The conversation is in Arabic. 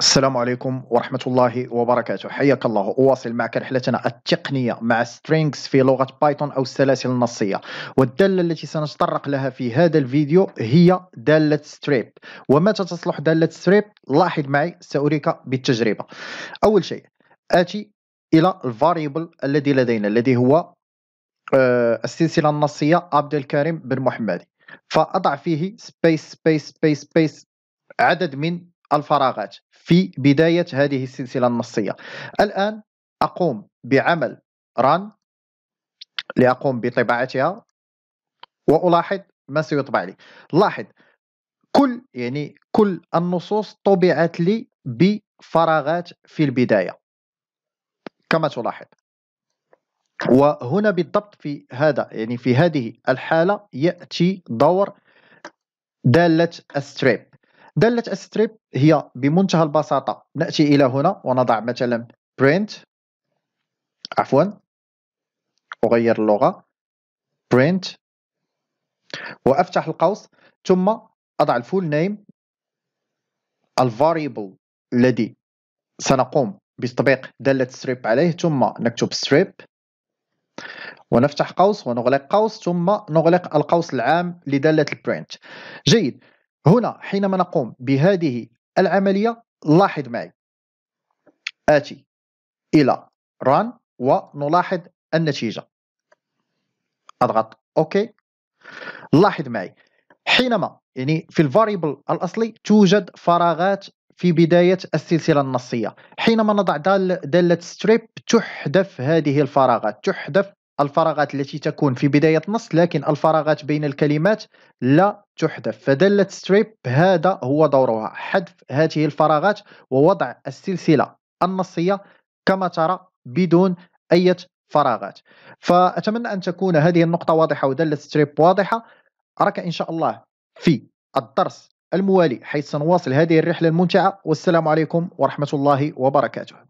السلام عليكم ورحمة الله وبركاته حياك الله أواصل معك رحلتنا التقنية مع سترينجز في لغة بايثون أو السلاسل النصية والدالة التي سنتطرق لها في هذا الفيديو هي دالة ستريب ومتى تصلح دالة ستريب لاحظ معي سأريك بالتجربة أول شيء آتي إلى الفاريبل الذي لدينا الذي هو آه، السلسلة النصية عبد الكريم بن محمدي فأضع فيه سبيس سبيس سبيس سبيس عدد من الفراغات في بداية هذه السلسلة النصية الآن أقوم بعمل ران لأقوم بطباعتها وألاحظ ما سيطبع لي لاحظ كل يعني كل النصوص طبعت لي بفراغات في البداية كما تلاحظ وهنا بالضبط في هذا يعني في هذه الحالة يأتي دور دالة الستريب دالة الستريب هي بمنتهى البساطة نأتي إلى هنا ونضع مثلا print عفوا أغير اللغة print وأفتح القوس ثم أضع الفول نيم الفاريبل الذي سنقوم بتطبيق دالة ستريب عليه ثم نكتب ستريب ونفتح قوس ونغلق قوس ثم نغلق القوس العام لدالة البرنت جيد هنا حينما نقوم بهذه العملية لاحظ معي آتي إلى ران ونلاحظ النتيجة أضغط أوكي لاحظ معي حينما يعني في الفاريبل الأصلي توجد فراغات في بداية السلسلة النصية حينما نضع دالة ستريب تحذف هذه الفراغات تحذف الفراغات التي تكون في بداية النص لكن الفراغات بين الكلمات لا تحذف فدلت ستريب هذا هو دورها حذف هذه الفراغات ووضع السلسلة النصية كما ترى بدون أي فراغات فأتمنى أن تكون هذه النقطة واضحة ودلة ستريب واضحة أراك إن شاء الله في الدرس الموالي حيث سنواصل هذه الرحلة الممتعة والسلام عليكم ورحمة الله وبركاته